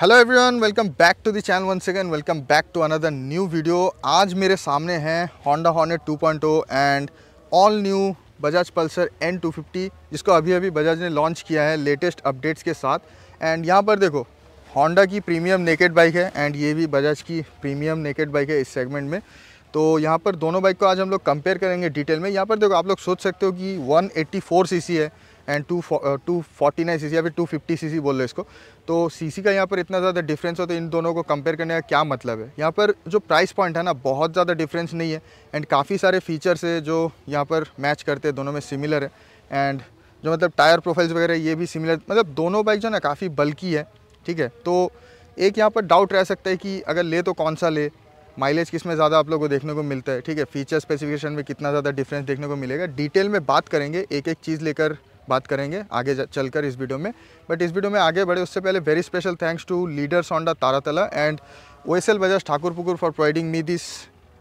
hello everyone welcome back to the channel one second welcome back to another new video आज मेरे सामने हैं Honda Hornet 2.0 and all new Bajaj Pulsar N two जिसको अभी अभी बजाज ने लॉन्च किया है लेटेस्ट अपडेट्स के साथ एंड यहाँ पर देखो होंडा की प्रीमियम नेकेड बाइक है एंड ये भी बजाज की प्रीमियम नेकेड बाइक है इस सेगमेंट में तो यहाँ पर दोनों बाइक को आज हम लोग कंपेयर करेंगे डिटेल में यहाँ पर देखो आप लोग सोच सकते हो कि वन एट्टी है and two two forty nine C या फिर टू फिफ्टी सी बोल लो इसको तो सी का यहाँ पर इतना ज़्यादा डिफरेंस हो तो इन दोनों को कंपेयर करने का क्या मतलब है यहाँ पर जो प्राइस पॉइंट है ना बहुत ज़्यादा डिफरेंस नहीं है एंड काफ़ी सारे फीचर्स है जो यहाँ पर मैच करते हैं दोनों में सिमिलर है एंड जो मतलब टायर प्रोफाइल्स वगैरह ये भी सिमिलर मतलब दोनों बाइक जो ना काफ़ी बल्कि है ठीक है तो एक यहाँ पर डाउट रह सकता है कि अगर ले तो कौन सा ले माइलेज किस में ज़्यादा आप लोग को देखने को मिलता है ठीक है फीचर स्पेसिफिकेशन में कितना ज़्यादा डिफरेंस देखने को मिलेगा डिटेल में बात करेंगे एक एक चीज़ लेकर बात करेंगे आगे चलकर इस वीडियो में बट इस वीडियो में आगे बढ़े उससे पहले very special thanks to leaders on the Taratala and O S L Bajaj Thakurpukur for providing me this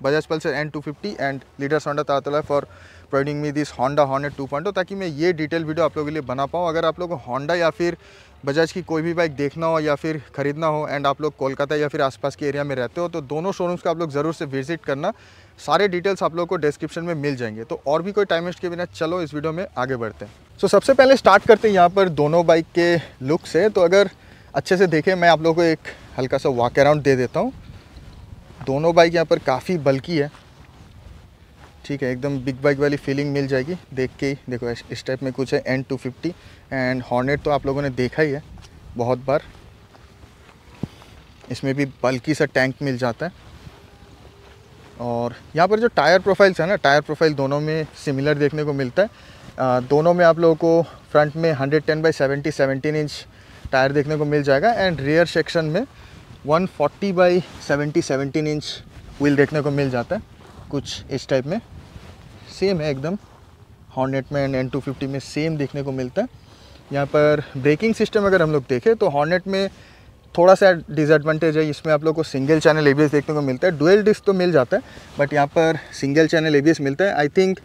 Bajaj Pulsar N two fifty and leaders the Taratala for providing me this Honda Hornet two point ताकि मैं ये detail video आप लोगों के लिए बना पाऊँ अगर आप लोग को होंडा या फिर बजाज की कोई भी बाइक देखना हो या फिर ख़रीदना हो एंड आप लोग कोलकाता या फिर आसपास के एरिया में रहते हो तो दोनों शोरूम्स का आप लोग ज़रूर से विजिट करना सारे डिटेल्स आप लोग को डिस्क्रिप्शन में मिल जाएंगे तो और भी कोई टाइम वेस्ट के बिना चलो इस वीडियो में आगे बढ़ते हैं सो सबसे पहले स्टार्ट करते हैं यहाँ पर दोनों बाइक के लुक से तो अगर अच्छे से देखें मैं आप लोगों को एक हल्का सा वॉक अराउंड दे देता हूँ दोनों बाइक यहाँ पर काफ़ी बल्कि है ठीक है एकदम बिग बाइक वाली फीलिंग मिल जाएगी देख के ही देखो इस टाइप में कुछ है N two fifty and Hornet तो आप लोगों ने देखा ही है बहुत बार इसमें भी बल्कि सा टैंक मिल जाता है और यहाँ पर जो टायर प्रोफाइल्स है ना टायर प्रोफाइल दोनों में सिमिलर देखने को मिलता है आ, दोनों में आप लोगों को फ्रंट में 110 ten by seventy seventeen inch tyre देखने को मिल जाएगा एंड रियर सेक्शन में 140 forty by seventy seventeen inch wheel देखने को मिल जाता है कुछ इस टाइप में सेम है एकदम हॉर्नेट में एंड एन टू फिफ्टी में सेम देखने को मिलता है यहाँ पर ब्रेकिंग सिस्टम अगर हम लोग देखें तो हॉर्नेट में थोड़ा सा डिसएडवांटेज है इसमें आप लोग को सिंगल चैनल एबीएस देखने को मिलता है डुअल डिस्क तो मिल जाता है बट यहाँ पर सिंगल चैनल एबीएस मिलता है आई थिंक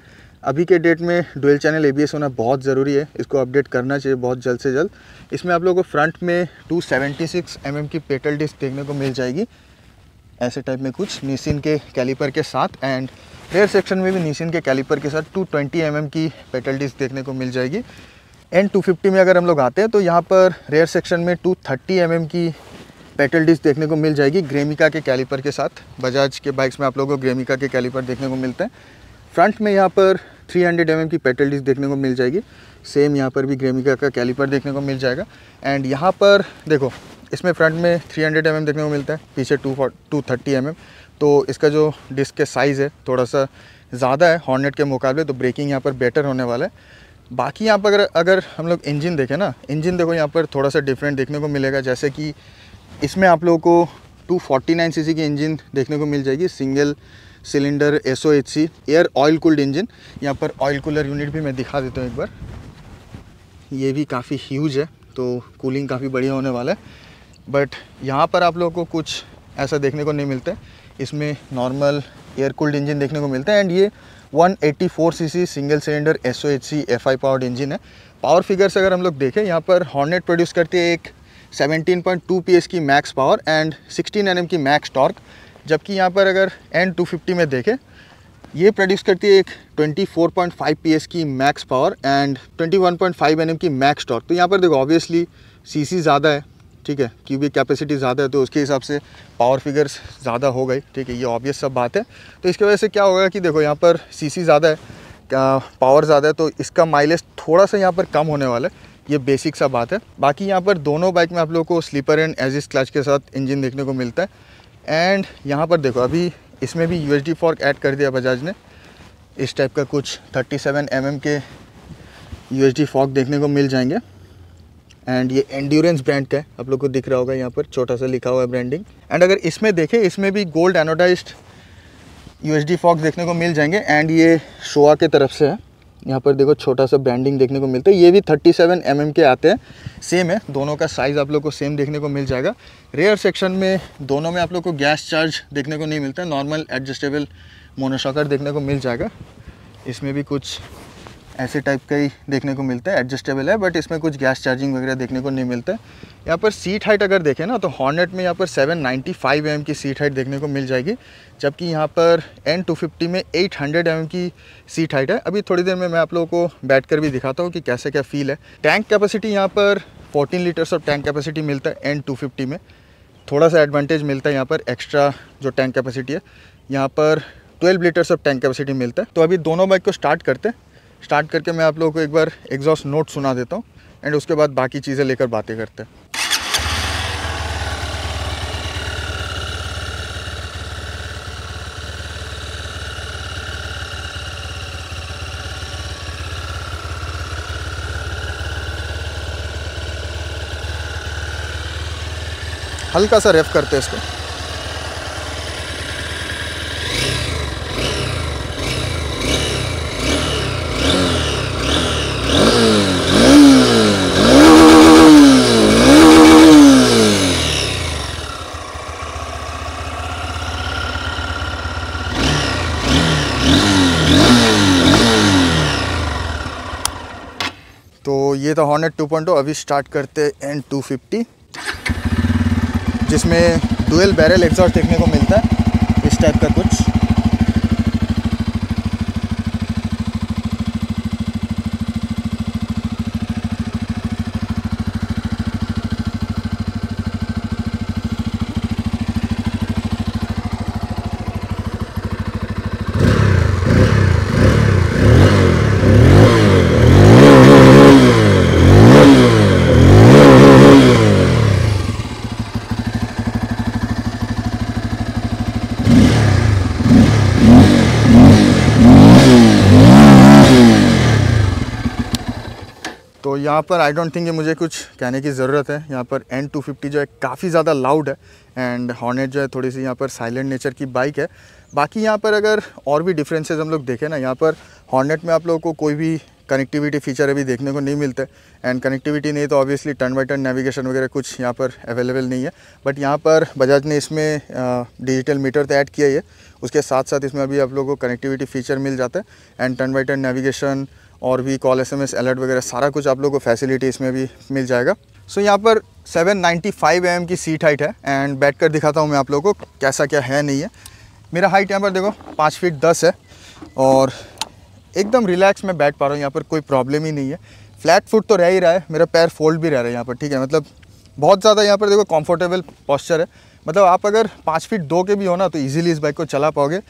अभी के डेट में डुअल चैनल एबीएस होना बहुत ज़रूरी है इसको अपडेट करना चाहिए बहुत जल्द से जल्द इसमें आप लोग को फ्रंट में टू सेवेंटी mm की पेटल डिस्क देखने को मिल जाएगी ऐसे टाइप में कुछ निसिन के कैलिपर के साथ एंड रेयर सेक्शन में भी निसिन के कैलिपर के साथ टू ट्वेंटी mm की पेटल डिस्क देखने को मिल जाएगी एन फिफ्टी में अगर हम लोग आते हैं तो यहाँ पर रेयर सेक्शन में 230 थर्टी mm की पेटल डिस्क देखने को मिल जाएगी ग्रेमिका के कैलिपर के साथ बजाज के बाइक्स में आप लोगों को ग्रेमिका के कैलिपर देखने को मिलते हैं फ्रंट में यहाँ पर 300 हंड्रेड mm की पेटल डिस्क देखने को मिल जाएगी सेम यहाँ पर भी ग्रेमिका का कैलिपर देखने को मिल जाएगा एंड यहाँ पर देखो इसमें फ्रंट में 300 हंड्रेड mm देखने को मिलता है पीछे टू टू थर्टी एम तो इसका जो डिस्क के साइज़ है थोड़ा सा ज़्यादा है हॉर्नेट के मुकाबले तो ब्रेकिंग यहाँ पर बेटर होने वाला है बाकी यहाँ पर अगर अगर हम लोग इंजन देखें ना इंजन देखो यहाँ पर थोड़ा सा डिफरेंट देखने को मिलेगा जैसे कि इसमें आप लोगों को 249 फोर्टी की इंजन देखने को मिल जाएगी single cylinder S O H C air oil cooled engine यहाँ पर ऑयल कूलर यूनिट भी मैं दिखा देता हूँ एक बार ये भी काफ़ी ह्यूज है तो कूलिंग काफ़ी बढ़िया होने वाला है बट यहाँ पर आप लोगों को कुछ ऐसा देखने को नहीं मिलता है इसमें नॉर्मल एयर कूल्ड इंजन देखने को मिलता है एंड ये 184 CC single cylinder S O H C F I powered engine है पावर फिगर्स अगर हम लोग देखें यहाँ पर हॉर्नेट प्रोड्यूस करती है एक 17.2 पॉइंट की मैक्स पावर एंड 16 एनएम की मैक्स टॉर्क जबकि यहाँ पर अगर एन 250 में देखें ये प्रोड्यूस करती है एक 24.5 फोर की मैक्स पावर एंड 21.5 वन की मैक्स टॉर्क तो यहाँ पर देखो ऑब्वियसली सीसी ज़्यादा है ठीक है क्योंकि कैपेसिटी ज़्यादा है तो उसके हिसाब से पावर फिगर्स ज़्यादा हो गई ठीक है ये ऑब्वियस सब बात है तो इसके वजह से क्या होगा कि देखो यहाँ पर सीसी ज़्यादा है पावर ज़्यादा है तो इसका माइलेज थोड़ा सा यहाँ पर कम होने वाला है ये बेसिक सा बात है बाकी यहाँ पर दोनों बाइक में आप लोगों को स्लीपर एंड एजिस क्लच के साथ इंजन देखने को मिलता है एंड यहाँ पर देखो अभी इसमें भी यू एच ऐड कर दिया बजाज ने इस टाइप का कुछ थर्टी सेवन mm के यू एच फॉर्क देखने को मिल जाएंगे एंड ये एंड्योरेंस ब्रांड का है आप लोग को दिख रहा होगा यहाँ पर छोटा सा लिखा हुआ है ब्रांडिंग एंड अगर इसमें देखें इसमें भी gold anodize U D forks देखने को मिल जाएंगे एंड ये शोआ के तरफ से है यहाँ पर देखो छोटा सा ब्रांडिंग देखने को मिलता है ये भी 37 सेवन mm के आते हैं सेम है दोनों का साइज़ आप लोग को सेम देखने को मिल जाएगा रेयर सेक्शन में दोनों में आप लोग को गैस चार्ज देखने को नहीं मिलता नॉर्मल एडजस्टेबल मोनोशॉकर देखने को मिल जाएगा इसमें भी कुछ ऐसे टाइप का ही देखने को मिलता है एडजस्टेबल है बट इसमें कुछ गैस चार्जिंग वगैरह देखने को नहीं मिलता है यहाँ पर सीट हाइट अगर देखें ना तो हॉर्नेट में यहाँ पर 795 नाइन्टी की सीट हाइट देखने को मिल जाएगी जबकि यहाँ पर एन टू में 800 हंड्रेड की सीट हाइट है अभी थोड़ी देर में मैं आप लोगों को बैठ भी दिखाता हूँ कि कैसे क्या फील है टैंक कैपेसिटी यहाँ पर fourteen litres of tank capacity मिलता है एन टू में थोड़ा सा एडवांटेज मिलता है यहाँ पर एक्स्ट्रा जो टैंक कैपेसिटी है यहाँ पर 12 लीटर्स ऑफ टैंक कैपेसिटी मिलता है तो अभी दोनों बाइक को स्टार्ट करते हैं स्टार्ट करके मैं आप लोगों को एक बार एग्जॉस्ट नोट सुना देता हूँ एंड उसके बाद बाकी चीज़ें लेकर बातें करते हैं हल्का सा रेफ करते हैं इसको तो ये था हॉर्नेट 2.0 अभी स्टार्ट करते हैं एन 250 जिसमें डुअल बैरल एग्जॉस्ट देखने को मिलता है इस टाइप का कुछ यहाँ पर आई डोंट थिंक ये मुझे कुछ कहने की ज़रूरत है यहाँ पर एन टू फिफ्टी जो है काफ़ी ज़्यादा लाउड है एंड हॉर्नेट जो है थोड़ी सी यहाँ पर साइलेंट नेचर की बाइक है बाकी यहाँ पर अगर और भी डिफरेंसेस हम लोग देखें ना यहाँ पर हॉर्नेट में आप लोगों को कोई भी कनेक्टिविटी फीचर अभी देखने को नहीं मिलते एंड कनेक्टिविटी नहीं तो obviously turn by turn navigation वगैरह कुछ यहाँ पर अवेलेबल नहीं है बट यहाँ पर बजाज ने इसमें डिजिटल मीटर तो ऐड किया ही है उसके साथ साथ इसमें अभी आप लोगों को कनेक्टिविटी फीचर मिल जाता है and turn by turn navigation और भी call S M S alert वगैरह सारा कुछ आप लोग को फैसिलिटी इसमें भी मिल जाएगा सो so, यहाँ पर 795 नाइन्टी mm की सीट हाइट है एंड बैठ कर दिखाता हूँ मैं आप लोग को कैसा क्या है नहीं है मेरा हाइट यहाँ पर देखो पाँच फीट दस है और एकदम रिलैक्स मैं बैठ पा रहा हूँ यहाँ पर कोई प्रॉब्लम ही नहीं है फ्लैट फुट तो रह ही रहा है मेरा पैर फोल्ड भी रह रहा है यहाँ पर ठीक है मतलब बहुत ज़्यादा यहाँ पर देखो कंफर्टेबल पॉस्चर है मतलब आप अगर पाँच फीट दो के भी हो ना तो इजीली इस बाइक को चला पाओगे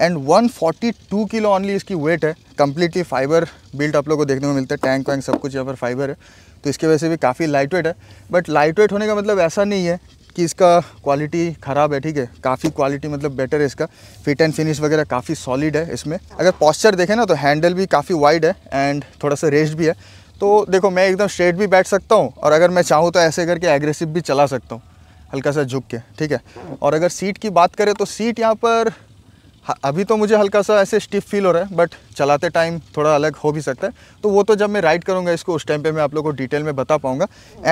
एंड 142 किलो ऑनली इसकी वेट है कम्प्लीटली फाइबर बिल्ट आप लोग को देखने को मिलता है टैंक वैंक सब कुछ यहाँ पर फाइबर है तो इसकी वजह से भी काफ़ी लाइट वेट है बट लाइट वेट होने का मतलब ऐसा नहीं है कि इसका क्वालिटी ख़राब है ठीक है काफ़ी क्वालिटी मतलब बेटर है इसका फिट एंड फिनिश वगैरह काफ़ी सॉलिड है इसमें अगर पॉस्चर देखें ना तो हैंडल भी काफ़ी वाइड है एंड थोड़ा सा रेस्ट भी है तो देखो मैं एकदम स्ट्रेट भी बैठ सकता हूँ और अगर मैं चाहूँ तो ऐसे करके एग्रेसिव भी चला सकता हूँ हल्का सा झुक के ठीक है और अगर सीट की बात करें तो सीट यहाँ पर हाँ, अभी तो मुझे हल्का सा ऐसे स्टिफ फील हो रहा है बट चलाते टाइम थोड़ा अलग हो भी सकता है तो वो तो जब मैं राइड करूँगा इसको उस टाइम पे मैं आप लोगों को डिटेल में बता पाऊँगा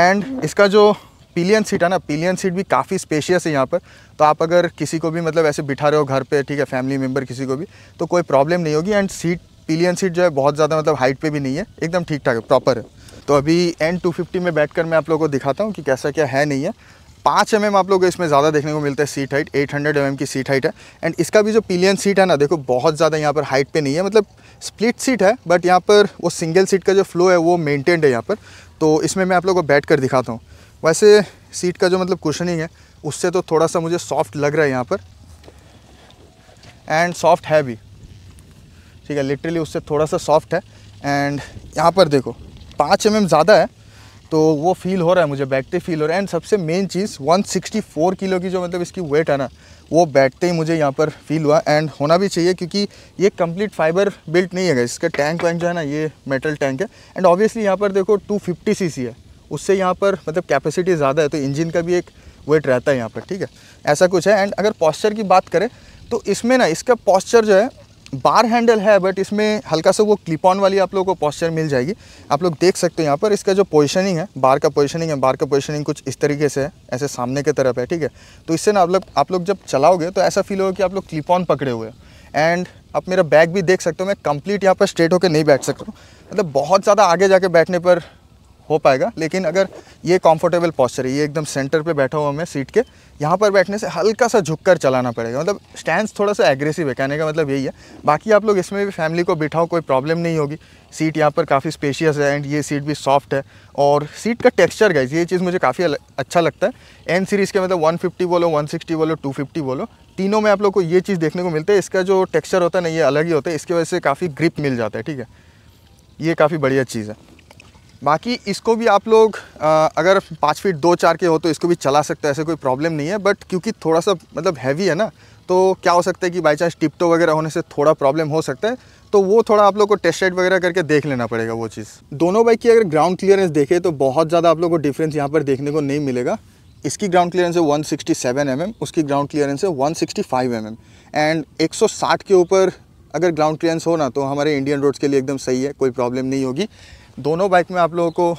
एंड इसका जो पिलियन सीट है ना पिलियन सीट भी काफ़ी स्पेशियस है यहाँ पर तो आप अगर किसी को भी मतलब ऐसे बिठा रहे हो घर पे ठीक है फैमिली मेम्बर किसी को भी तो कोई प्रॉब्लम नहीं होगी एंड सीट पिलियन सीट जो है बहुत ज़्यादा मतलब हाइट पे भी नहीं है एकदम ठीक ठाक है प्रॉपर है तो अभी एन टू में बैठ कर मैं आप लोगों को दिखाता हूँ कि कैसा क्या है नहीं है पाँच एम mm आप लोग इसमें ज़्यादा देखने को मिलता है सीट हाइट 800 हंड्रेड mm की सीट हाइट है एंड इसका भी जो पिलियन सीट है ना देखो बहुत ज़्यादा यहाँ पर हाइट पे नहीं है मतलब स्प्लिट सीट है बट यहाँ पर वो सिंगल सीट का जो फ्लो है वो मेनटेन्ड है यहाँ पर तो इसमें मैं आप लोग को बैठ कर दिखाता हूँ वैसे सीट का जो मतलब कुशनिंग है उससे तो थोड़ा सा मुझे सॉफ्ट लग रहा है यहाँ पर एंड सॉफ्ट है भी ठीक है लिटरली उससे थोड़ा सा सॉफ्ट है एंड यहाँ पर देखो पाँच एम mm ज़्यादा है तो वो फील हो रहा है मुझे बैठते फील हो रहा है एंड सबसे मेन चीज़ 164 किलो की जो मतलब इसकी वेट है ना वो बैठते ही मुझे यहाँ पर फील हुआ एंड होना भी चाहिए क्योंकि ये कंप्लीट फाइबर बिल्ट नहीं है इसका टैंक वैंक जो है ना ये मेटल टैंक है एंड ऑब्वियसली यहाँ पर देखो 250 सीसी है उससे यहाँ पर मतलब कैपेसिटी ज़्यादा है तो इंजन का भी एक वेट रहता है यहाँ पर ठीक है ऐसा कुछ है एंड अगर पॉस्चर की बात करें तो इसमें ना इसका पॉस्चर जो है बार हैंडल है बट इसमें हल्का सा वो क्लिप ऑन वाली आप लोगों को पॉस्चर मिल जाएगी आप लोग देख सकते हो यहाँ पर इसका जो पोजीशनिंग है बार का पोजीशनिंग है बार का पोजीशनिंग कुछ इस तरीके से है ऐसे सामने की तरफ है ठीक है तो इससे ना आप लोग आप लोग जब चलाओगे तो ऐसा फील होगा कि आप लोग क्लिप ऑन पकड़े हुए एंड आप मेरा बैग भी देख सकते हो मैं कम्प्लीट यहाँ पर स्ट्रेट होकर नहीं बैठ सकता हूँ मतलब बहुत ज़्यादा आगे जाके बैठने पर हो पाएगा लेकिन अगर ये कंफर्टेबल पॉस्चर है ये एकदम सेंटर पे बैठा हुआ मैं सीट के यहाँ पर बैठने से हल्का सा झुक कर चलाना पड़ेगा मतलब स्टैंड थोड़ा सा एग्रेसिव है कहने का मतलब यही है बाकी आप लोग इसमें भी फैमिली को बिठाओ कोई प्रॉब्लम नहीं होगी सीट यहाँ पर काफ़ी स्पेशियस है एंड ये सीट भी सॉफ्ट है और सीट का टेक्स्चर गाइज ये चीज़ मुझे काफ़ी अच्छा लगता है एन सीरीज़ के मतलब वन बोलो वन बोलो टू बोलो तीनों में आप लोग को ये चीज़ देखने को मिलता है इसका जो टेक्स्चर होता है ना ये अलग ही होता है इसकी वजह से काफ़ी ग्रिप मिल जाता है ठीक है ये काफ़ी बढ़िया चीज़ है बाकी इसको भी आप लोग आ, अगर पाँच फीट दो चार के हो तो इसको भी चला सकते हैं ऐसे कोई प्रॉब्लम नहीं है बट क्योंकि थोड़ा सा मतलब हैवी है ना तो क्या हो सकता है कि बाई चांस टिपटो वगैरह होने से थोड़ा प्रॉब्लम हो सकता है तो वो थोड़ा आप लोग को टेस्ट राइड वगैरह करके देख लेना पड़ेगा वो चीज़ दोनों बाइक की अगर ग्राउंड क्लियरेंस देखें तो बहुत ज़्यादा आप लोग को डिफरेंस यहाँ पर देखने को नहीं मिलेगा इसकी ग्राउंड क्लियरेंस है वन सिक्सटी mm, उसकी ग्राउंड क्लियरेंस है वन सिक्सटी mm, एंड एक के ऊपर अगर ग्राउंड क्लियरेंस हो ना तो हमारे इंडियन रोड्स के लिए एकदम सही है कोई प्रॉब्लम नहीं होगी दोनों बाइक में आप लोगों को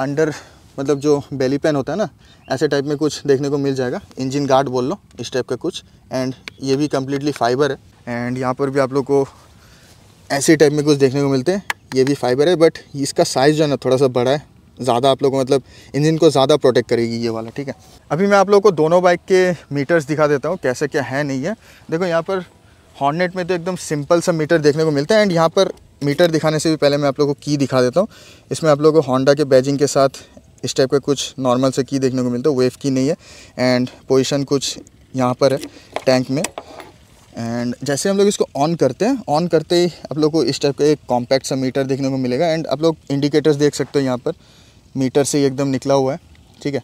अंडर मतलब जो बेली पेन होता है ना ऐसे टाइप में कुछ देखने को मिल जाएगा इंजन गार्ड बोल लो इस टाइप का कुछ एंड ये भी कम्प्लीटली फाइबर है एंड यहाँ पर भी आप लोग को ऐसे टाइप में कुछ देखने को मिलते हैं ये भी फाइबर है बट इसका साइज़ जो है ना थोड़ा सा बड़ा है ज़्यादा आप लोग को मतलब इंजन को ज़्यादा प्रोटेक्ट करेगी ये वाला ठीक है अभी मैं आप लोगों को दोनों बाइक के मीटर्स दिखा देता हूँ कैसे क्या है नहीं है देखो यहाँ पर हॉर्नेट में तो एकदम सिंपल सा मीटर देखने को मिलता है एंड यहाँ पर मीटर दिखाने से भी पहले मैं आप लोगों को की दिखा देता हूँ इसमें आप लोगों को होंडा के बैजिंग के साथ इस टाइप का कुछ नॉर्मल से की देखने को मिलता है वेव की नहीं है एंड पोजीशन कुछ यहाँ पर है टैंक में एंड जैसे हम लोग इसको ऑन करते हैं ऑन करते ही आप लोग को इस टाइप का एक कॉम्पैक्ट सा मीटर देखने को मिलेगा एंड आप लोग इंडिकेटर्स देख सकते हो यहाँ पर मीटर से एकदम निकला हुआ है ठीक है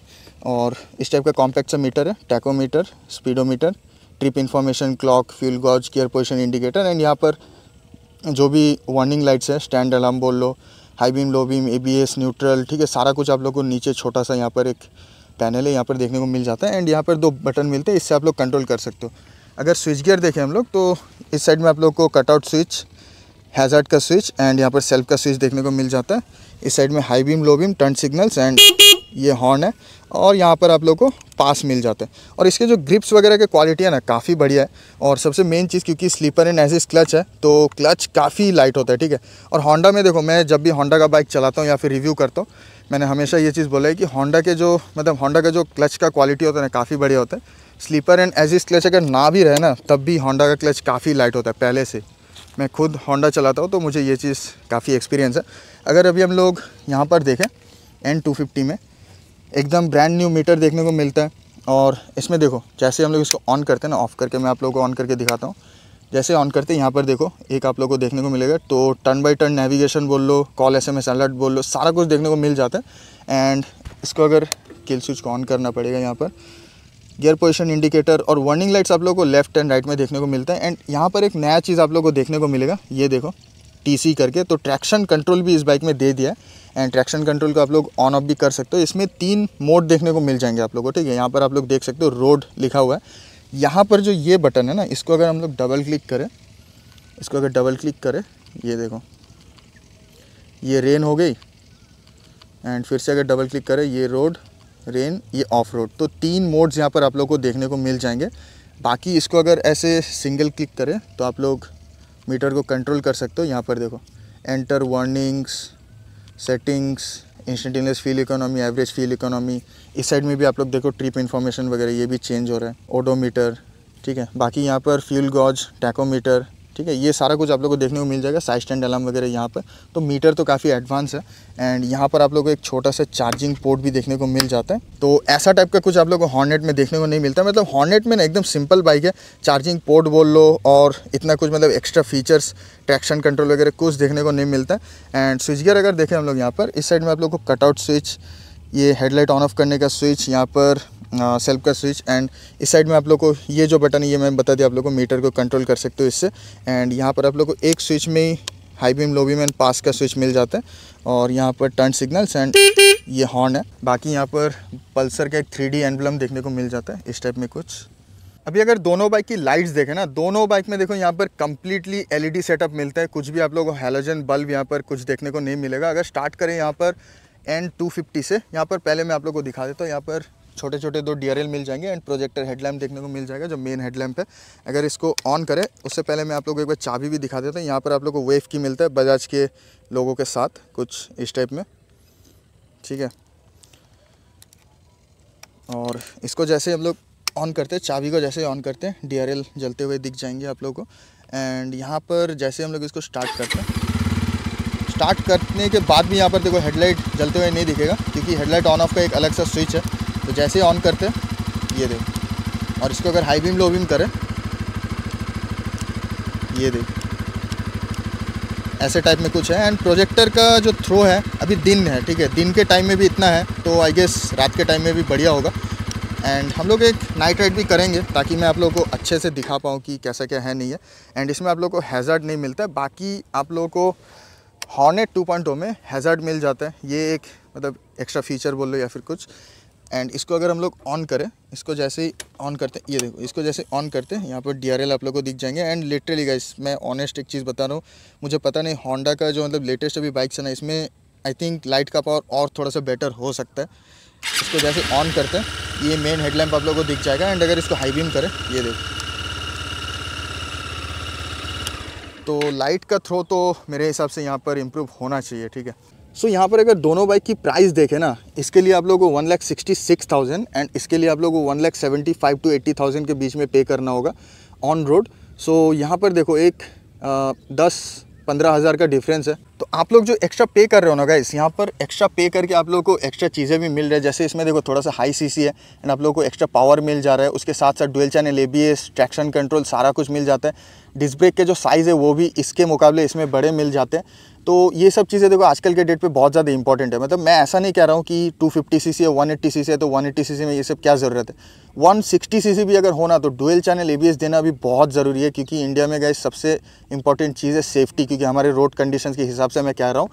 और इस टाइप का कॉम्पैक्ट सा मीटर है tachometer speedometer trip information clock fuel gauge gear position indicator and यहाँ पर जो भी वार्निंग लाइट्स है स्टैंड अलार्म बोल लो high beam low beam ABS neutral ठीक है सारा कुछ आप लोग को नीचे छोटा सा यहाँ पर एक पैनल है यहाँ पर देखने को मिल जाता है एंड यहाँ पर दो बटन मिलते हैं इससे आप लोग कंट्रोल कर सकते हो अगर स्विच गियर देखें हम लोग तो इस साइड में आप लोग को कटआउट स्विच हैजार्ड का स्विच एंड यहाँ पर सेल्फ का स्विच देखने को मिल जाता है इस साइड में high beam low beam turn signals and ये हॉर्न है और यहाँ पर आप लोग को पास मिल जाते हैं और इसके जो ग्रिप्स वगैरह की क्वालिटी है ना काफ़ी बढ़िया है और सबसे मेन चीज़ क्योंकि स्लीपर एंड एजिस क्लच है तो क्लच काफ़ी लाइट होता है ठीक है और होंडा में देखो मैं जब भी होंडा का बाइक चलाता हूँ या फिर रिव्यू करता हूँ मैंने हमेशा ये चीज़ बोला है कि होंडा के जो मतलब होंडा का जो क्लच का क्वालिटी होता है ना काफ़ी बढ़िया होता है स्लीपर एंड इस क्लच अगर ना भी रहे ना तब भी होंडा का क्लच काफ़ी लाइट होता है पहले से मैं खुद होंडा चलाता हूँ तो मुझे ये चीज़ काफ़ी एक्सपीरियंस है अगर अभी हम लोग यहाँ पर देखें एन टू फिफ्टी में एकदम ब्रांड न्यू मीटर देखने को मिलता है और इसमें देखो जैसे हम लोग इसको ऑन करते हैं ना ऑफ़ करके मैं आप लोगों को ऑन करके दिखाता हूँ जैसे ऑन करते हैं यहाँ पर देखो एक आप लोग को देखने को मिलेगा तो टर्न बाई टर्न नेविगेशन बोल लो call S M S alert बोल लो सारा कुछ देखने को मिल जाता है एंड इसको अगर किल स्विच को ऑन करना पड़ेगा यहाँ पर गियर पोजिशन इंडिकेटर और वार्निंग लाइट्स आप लोग को लेफ्ट एंड राइट में देखने को मिलता है एंड यहाँ पर एक नया चीज़ आप लोग को देखने को मिलेगा ये देखो सी करके तो ट्रैक्शन कंट्रोल भी इस बाइक में दे दिया है एंड ट्रैक्शन कंट्रोल को आप लोग ऑन ऑफ भी कर सकते हो इसमें तीन मोड देखने को मिल जाएंगे आप लोगों को ठीक है यहाँ पर आप लोग देख सकते हो रोड लिखा हुआ है यहाँ पर जो ये बटन है ना इसको अगर हम लोग डबल क्लिक करें इसको अगर डबल क्लिक करें ये देखो ये रेन हो गई एंड फिर से अगर डबल क्लिक करें ये रोड रेन ये ऑफ रोड तो तीन मोड्स यहाँ पर आप लोग को देखने को मिल जाएंगे बाकी इसको अगर ऐसे सिंगल क्लिक करें तो आप लोग मीटर को कंट्रोल कर सकते हो यहाँ पर देखो enter warnings settings instantaneous fuel economy average fuel economy इस साइड में भी आप लोग देखो ट्रिप इन्फॉर्मेशन वगैरह ये भी चेंज हो रहा है ओडोमीटर ठीक है बाकी यहाँ पर फ्यूल गॉज टैकोमीटर ठीक है ये सारा कुछ आप लोग को देखने को मिल जाएगा साइज स्टैंड अलार्म वगैरह यहाँ पर तो मीटर तो काफ़ी एडवांस है एंड यहाँ पर आप लोग को एक छोटा सा चार्जिंग पोर्ट भी देखने को मिल जाता है तो ऐसा टाइप का कुछ आप लोग को हॉर्नेट में देखने को नहीं मिलता मतलब हॉर्नेट में ना एकदम सिंपल बाइक है चार्जिंग पोर्ट बोल लो और इतना कुछ मतलब एक्स्ट्रा फीचर्स ट्रैक्शन कंट्रोल वगैरह कुछ देखने को नहीं मिलता एंड स्विच गियर अगर देखें हम लोग यहाँ पर इस साइड में आप लोग को कटआउट स्विच ये हेडलाइट ऑन ऑफ करने का स्विच यहाँ पर सेल्फ का स्विच एंड इस साइड में आप लोग को ये जो बटन है ये मैं बता दिया आप लोग को मीटर को कंट्रोल कर सकते हो इससे एंड यहाँ पर आप लोग को एक स्विच में ही high beam low beam and pass का स्विच मिल जाता है और यहाँ पर टर्न सिग्नल्स एंड ये हॉर्न है बाकी यहाँ पर पल्सर का एक थ्री डी एनब्लम देखने को मिल जाता है इस टाइप में कुछ अभी अगर दोनों बाइक की लाइट्स देखें ना दोनों बाइक में देखो यहाँ पर कम्प्लीटली एलईडी सेटअप मिलता है कुछ भी आप लोग हेलोजन बल्ब यहाँ पर कुछ देखने को नहीं मिलेगा अगर स्टार्ट करें यहाँ पर एन टू फिफ्टी से यहाँ पर पहले मैं आप लोग को दिखा देता हूँ यहाँ पर छोटे छोटे दो डी मिल जाएंगे एंड प्रोजेक्टर हेडलैम्प देखने को मिल जाएगा जो मेन हेडलैम्प है अगर इसको ऑन करें उससे पहले मैं आप लोगों को एक बार चाबी भी दिखा देता हूँ यहाँ पर आप लोग को वेव की मिलता है बजाज के लोगों के साथ कुछ इस टाइप में ठीक है और इसको जैसे हम लोग ऑन करते हैं चाबी को जैसे ऑन करते हैं डी जलते हुए दिख जाएंगे आप लोग को एंड यहाँ पर जैसे हम लोग इसको स्टार्ट करते हैं स्टार्ट करने के बाद भी यहाँ पर देखो हेडलाइट जलते हुए नहीं दिखेगा क्योंकि हेडलाइट ऑन ऑफ का एक अलग सा स्विच है तो जैसे ही ऑन करते हैं ये देख और इसको अगर हाई बीम लो बीम करें ये देख ऐसे टाइप में कुछ है एंड प्रोजेक्टर का जो थ्रो है अभी दिन है ठीक है दिन के टाइम में भी इतना है तो आई गेस रात के टाइम में भी बढ़िया होगा एंड हम लोग एक नाइट राइड भी करेंगे ताकि मैं आप लोगों को अच्छे से दिखा पाऊँ कि कैसा क्या है नहीं है एंड इसमें आप लोग को हैज़र्ड नहीं मिलता है बाकी आप लोगों को हॉर्नेट 2.0 में हैज़र्ड मिल जाता है ये एक मतलब एक्स्ट्रा फीचर बोल लो या फिर कुछ एंड इसको अगर हम लोग ऑन करें इसको जैसे ही ऑन करते हैं ये देखो इसको जैसे ऑन करते हैं यहाँ पर डीआरएल आप लोग को दिख जाएंगे एंड लिटरली गाइस मैं ऑनेस्ट एक चीज़ बता रहा हूँ मुझे पता नहीं होंडा का जो मतलब लेटेस्ट अभी बाइक्स है ना इसमें आई थिंक लाइट का पावर और थोड़ा सा बेटर हो सकता है इसको जैसे ऑन करते हैं ये मेन हेडलैम्प आप लोग को दिख जाएगा एंड अगर इसको हाई बीम करें ये देखो तो लाइट का थ्रो तो मेरे हिसाब से यहाँ पर इम्प्रूव होना चाहिए ठीक है सो यहाँ पर अगर दोनों बाइक की प्राइस देखें ना इसके लिए आप लोगों को one lakh sixty six thousand and इसके लिए आप लोगों को one lakh seventy five two eighty thousand के बीच में पे करना होगा ऑन रोड सो यहाँ पर देखो एक आ, दस पंद्रह हज़ार का डिफरेंस है तो आप लोग जो एक्स्ट्रा पे कर रहे हो ना गाइस यहाँ पर एक्स्ट्रा पे करके आप लोग को एक्स्ट्रा चीज़ें भी मिल रही है जैसे इसमें देखो थोड़ा सा हाई सीसी है एंड आप लोग को एक्स्ट्रा पावर मिल जा रहा है उसके साथ साथ dual channel A B S traction control सारा कुछ मिल जाता है डिस्क ब्रेक के जो साइज़ है वो भी इसके मुकाबले इसमें बड़े मिल जाते हैं तो ये सब चीज़ें देखो आजकल के डेट पे बहुत ज़्यादा इंपॉर्टेंट है मतलब मैं ऐसा नहीं कह रहा हूँ कि 250 सी या वन एट्टी सी सी है तो 180 सी में ये सब क्या ज़रूरत है 160 सी भी अगर होना तो डुअल चैनल एस देना भी बहुत ज़रूरी है क्योंकि इंडिया में गए सबसे इंपॉर्टेंट चीज़ है सेफ्टी क्योंकि हमारे रोड कंडीशन के हिसाब से मैं कह रहा हूँ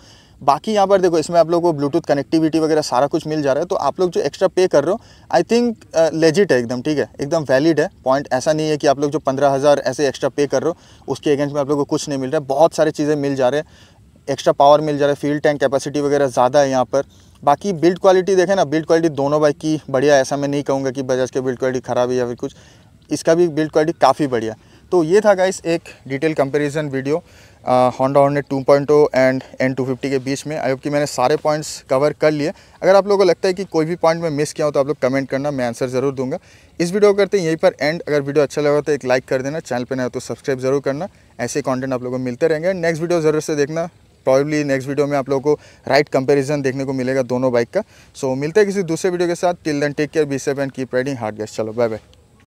बाकी यहाँ पर देखो इसमें आप लोग को ब्लूटूथ कनेक्टिविटी वगैरह सारा कुछ मिल जा रहा है तो आप लोग जो एक्स्ट्रा पे कर रहे हो आई थिंक लेजिट है एकदम ठीक है एकदम वैलिड है पॉइंट ऐसा नहीं है कि आप लोग जो पंद्रह हज़ार ऐसे एक्स्ट्रा पे कर रहे हो उसके अगेंस्ट में आप लोग को कुछ नहीं मिल रहा है बहुत सारी चीज़ें मिल जा रहे हैं एक्स्ट्रा पावर मिल जा रहा है फील्ड टैंक कैपेसिटी वगैरह ज़्यादा है यहाँ पर बाकी बिल्ड क्वालिटी देखें ना बिल्ड क्वालिटी दोनों बाइक की बढ़िया ऐसा मैं नहीं कहूँगा कि बजाज के बिल्ड क्वालिटी ख़राब है या फिर कुछ इसका भी बिल्ड क्वालिटी काफ़ी बढ़िया तो ये था गाइस एक detail comparison video Honda Hornet point and N two के बीच में आई होप कि मैंने सारे पॉइंट्स कवर कर लिए अगर आप लोगों को लगता है कि कोई भी पॉइंट मैं मिस किया हो तो आप लोग कमेंट करना मैं आंसर ज़रूर दूंगा इस वीडियो को करते हैं यहीं पर एंड अगर वीडियो अच्छा लगा तो एक लाइक कर देना चैनल पर नया तो सब्सक्राइब जरूर करना ऐसे कॉन्टेंट आप लोगों को मिलते रहेंगे नेक्स्ट वीडियो ज़रूर से देखना प्रॉब्ली नेक्स्ट वीडियो में आप लोगों को राइट कंपेरिजन देखने को मिलेगा दोनों बाइक का सो so, मिलते हैं किसी दूसरे वीडियो के साथ till then take care be safe and keep riding hard guys चलो बाय बाय